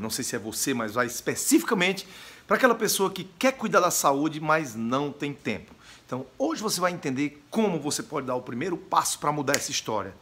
não sei se é você, mas vai especificamente para aquela pessoa que quer cuidar da saúde, mas não tem tempo. Então, hoje você vai entender como você pode dar o primeiro passo para mudar essa história.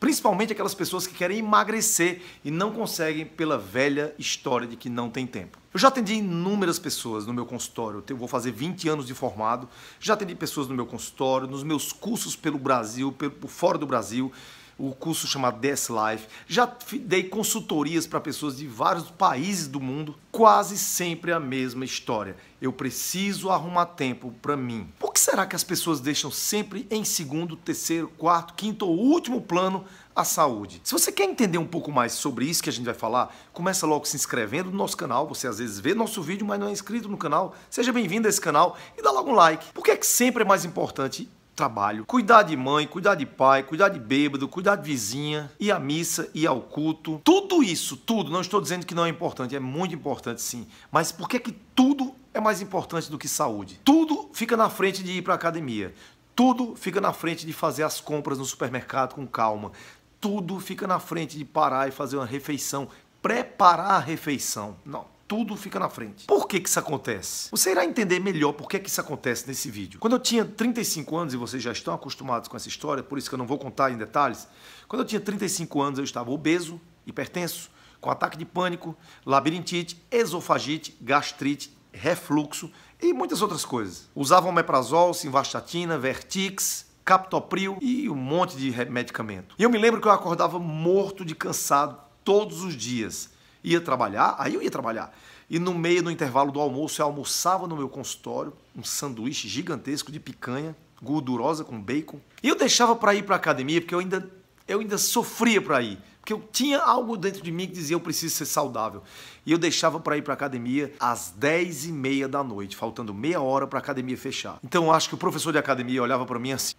Principalmente aquelas pessoas que querem emagrecer e não conseguem pela velha história de que não tem tempo. Eu já atendi inúmeras pessoas no meu consultório, eu vou fazer 20 anos de formado, já atendi pessoas no meu consultório, nos meus cursos pelo Brasil, pelo, por fora do Brasil, o curso chamado DS Life. Já dei consultorias para pessoas de vários países do mundo, quase sempre a mesma história. Eu preciso arrumar tempo para mim. Por que será que as pessoas deixam sempre em segundo, terceiro, quarto, quinto ou último plano a saúde. Se você quer entender um pouco mais sobre isso que a gente vai falar, começa logo se inscrevendo no nosso canal. Você às vezes vê nosso vídeo, mas não é inscrito no canal. Seja bem-vindo a esse canal e dá logo um like. Por que é que sempre é mais importante trabalho. Cuidar de mãe, cuidar de pai, cuidar de bêbado, cuidar de vizinha, ir à missa, ir ao culto. Tudo isso, tudo, não estou dizendo que não é importante, é muito importante sim. Mas por que, que tudo é mais importante do que saúde? Tudo fica na frente de ir para a academia. Tudo fica na frente de fazer as compras no supermercado com calma. Tudo fica na frente de parar e fazer uma refeição, preparar a refeição. Não, tudo fica na frente. Por que que isso acontece? Você irá entender melhor por que que isso acontece nesse vídeo. Quando eu tinha 35 anos, e vocês já estão acostumados com essa história, por isso que eu não vou contar em detalhes, quando eu tinha 35 anos eu estava obeso, hipertenso, com ataque de pânico, labirintite, esofagite, gastrite, refluxo e muitas outras coisas. Usava omeprazol, simvastatina, vertix, captopril e um monte de medicamento. E eu me lembro que eu acordava morto de cansado todos os dias ia trabalhar, aí eu ia trabalhar. E no meio, no intervalo do almoço, eu almoçava no meu consultório, um sanduíche gigantesco de picanha, gordurosa com bacon. E eu deixava para ir para academia, porque eu ainda, eu ainda sofria para ir. Porque eu tinha algo dentro de mim que dizia eu preciso ser saudável. E eu deixava para ir para academia às 10 e meia da noite, faltando meia hora para a academia fechar. Então eu acho que o professor de academia olhava para mim assim.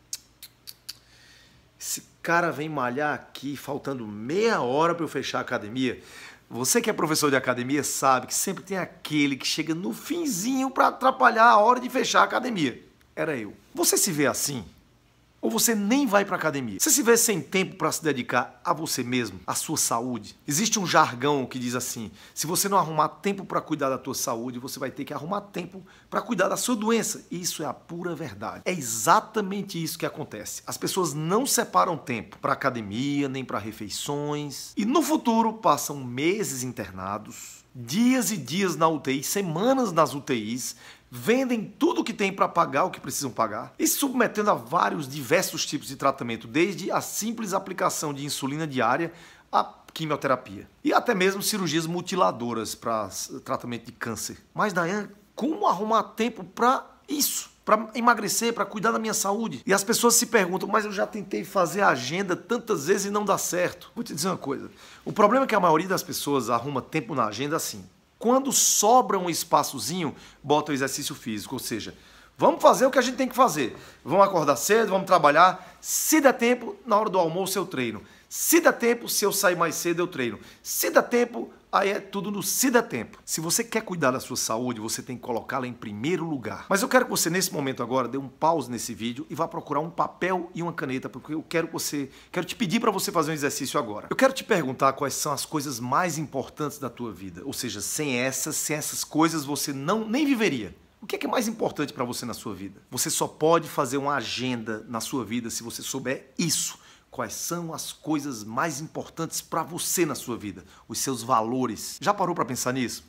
Esse cara vem malhar aqui faltando meia hora para eu fechar a academia. Você que é professor de academia sabe que sempre tem aquele que chega no finzinho para atrapalhar a hora de fechar a academia. Era eu. Você se vê assim? ou você nem vai para academia. Se você estiver sem tempo para se dedicar a você mesmo, à sua saúde, existe um jargão que diz assim: se você não arrumar tempo para cuidar da tua saúde, você vai ter que arrumar tempo para cuidar da sua doença. E isso é a pura verdade. É exatamente isso que acontece. As pessoas não separam tempo para academia, nem para refeições, e no futuro passam meses internados, dias e dias na UTI, semanas nas UTIs, vendem tudo que tem para pagar o que precisam pagar e submetendo a vários diversos tipos de tratamento, desde a simples aplicação de insulina diária a quimioterapia e até mesmo cirurgias mutiladoras para tratamento de câncer. Mas Dayan, como arrumar tempo para isso? Para emagrecer, para cuidar da minha saúde. E as pessoas se perguntam, mas eu já tentei fazer a agenda tantas vezes e não dá certo. Vou te dizer uma coisa: o problema é que a maioria das pessoas arruma tempo na agenda assim. Quando sobra um espaçozinho, bota o exercício físico, ou seja, vamos fazer o que a gente tem que fazer. Vamos acordar cedo, vamos trabalhar. Se der tempo, na hora do almoço eu treino. Se der tempo, se eu sair mais cedo, eu treino. Se der tempo, Aí é tudo no se dá tempo. Se você quer cuidar da sua saúde, você tem que colocá-la em primeiro lugar. Mas eu quero que você, nesse momento agora, dê um pause nesse vídeo e vá procurar um papel e uma caneta, porque eu quero que você. Quero te pedir para você fazer um exercício agora. Eu quero te perguntar quais são as coisas mais importantes da tua vida. Ou seja, sem essas, sem essas coisas, você não nem viveria. O que é, que é mais importante para você na sua vida? Você só pode fazer uma agenda na sua vida se você souber isso. Quais são as coisas mais importantes para você na sua vida? Os seus valores. Já parou para pensar nisso?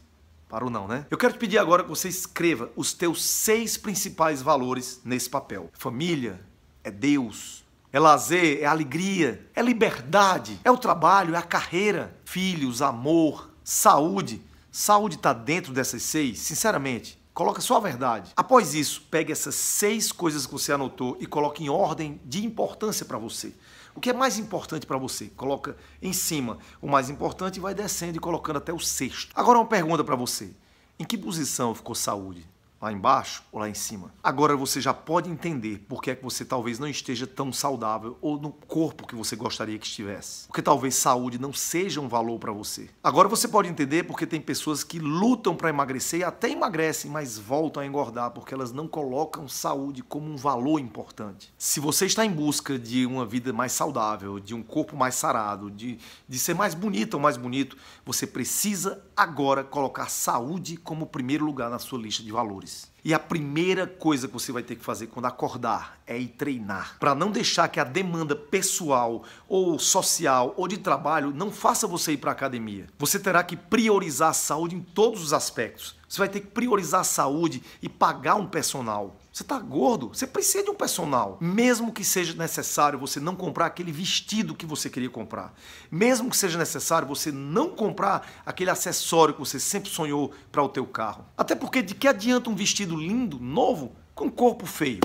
Parou não, né? Eu quero te pedir agora que você escreva os teus seis principais valores nesse papel. Família é Deus, é lazer, é alegria, é liberdade, é o trabalho, é a carreira, filhos, amor, saúde. Saúde está dentro dessas seis, sinceramente. Coloca só a verdade. Após isso, pegue essas seis coisas que você anotou e coloque em ordem de importância para você. O que é mais importante para você? Coloca em cima o mais importante e vai descendo e colocando até o sexto. Agora uma pergunta para você. Em que posição ficou saúde? lá embaixo ou lá em cima. Agora você já pode entender por que é que você talvez não esteja tão saudável ou no corpo que você gostaria que estivesse. Porque talvez saúde não seja um valor para você. Agora você pode entender porque tem pessoas que lutam para emagrecer e até emagrecem, mas voltam a engordar porque elas não colocam saúde como um valor importante. Se você está em busca de uma vida mais saudável, de um corpo mais sarado, de, de ser mais bonita ou mais bonito, você precisa agora colocar saúde como primeiro lugar na sua lista de valores. E a primeira coisa que você vai ter que fazer quando acordar é ir treinar, para não deixar que a demanda pessoal ou social ou de trabalho não faça você ir para academia. Você terá que priorizar a saúde em todos os aspectos. Você vai ter que priorizar a saúde e pagar um personal. Você está gordo, você precisa de um personal. Mesmo que seja necessário você não comprar aquele vestido que você queria comprar. Mesmo que seja necessário você não comprar aquele acessório que você sempre sonhou para o teu carro. Até porque de que adianta um vestido lindo, novo, com um corpo feio?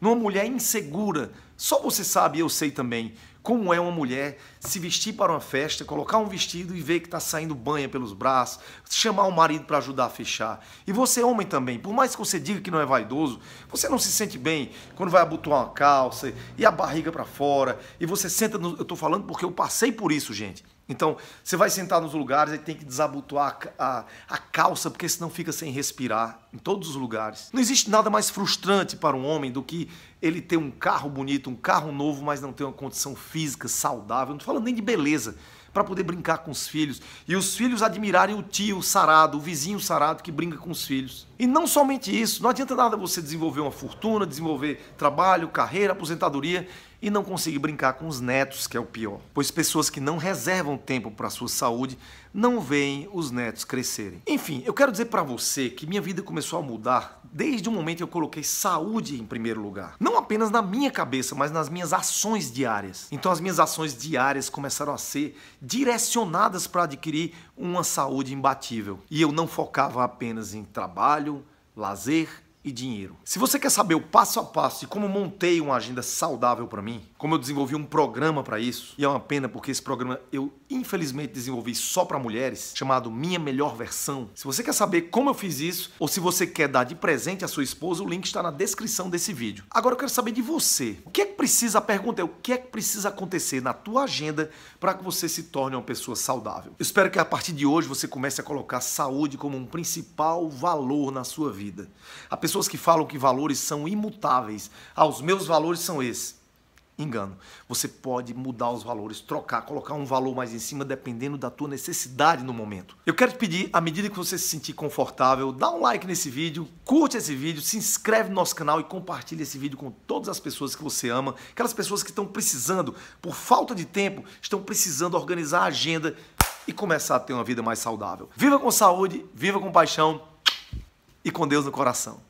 Numa mulher insegura, só você sabe e eu sei também como é uma mulher se vestir para uma festa, colocar um vestido e ver que está saindo banha pelos braços, chamar o marido para ajudar a fechar. E você, homem também, por mais que você diga que não é vaidoso, você não se sente bem quando vai abotoar uma calça e a barriga para fora, e você senta. No... Eu estou falando porque eu passei por isso, gente. Então, você vai sentar nos lugares e tem que desabotoar a, a, calça, porque senão fica sem respirar em todos os lugares. Não existe nada mais frustrante para um homem do que ele ter um carro bonito, um carro novo, mas não ter uma condição física saudável. Não estou falando nem de beleza para poder brincar com os filhos. E os filhos admirarem o tio sarado, o vizinho sarado que brinca com os filhos. E não somente isso, não adianta nada você desenvolver uma fortuna, desenvolver trabalho, carreira, aposentadoria e não conseguir brincar com os netos, que é o pior. Pois pessoas que não reservam tempo para a sua saúde não veem os netos crescerem. Enfim, eu quero dizer para você que minha vida começou a mudar desde o momento que eu coloquei saúde em primeiro lugar. Não apenas na minha cabeça, mas nas minhas ações diárias. Então as minhas ações diárias começaram a ser direcionadas para adquirir uma saúde imbatível. E eu não focava apenas em trabalho, lazer e dinheiro. Se você quer saber o passo a passo de como montei uma agenda saudável para mim, como eu desenvolvi um programa para isso, e é uma pena porque esse programa eu infelizmente desenvolvi só para mulheres, chamado Minha Melhor Versão. Se você quer saber como eu fiz isso ou se você quer dar de presente à sua esposa, o link está na descrição desse vídeo. Agora eu quero saber de você. O que é que precisa, a pergunta é, o que é que precisa acontecer na tua agenda para que você se torne uma pessoa saudável? Eu espero que a partir de hoje você comece a colocar saúde como um principal valor na sua vida. A Pessoas que falam que valores são imutáveis. Ah, os meus valores são esses. Engano. Você pode mudar os valores, trocar, colocar um valor mais em cima, dependendo da tua necessidade no momento. Eu quero te pedir, à medida que você se sentir confortável, dá um like nesse vídeo, curte esse vídeo, se inscreve no nosso canal e compartilha esse vídeo com todas as pessoas que você ama, aquelas pessoas que estão precisando, por falta de tempo, estão precisando organizar a agenda e começar a ter uma vida mais saudável. Viva com saúde, viva com paixão e com Deus no coração.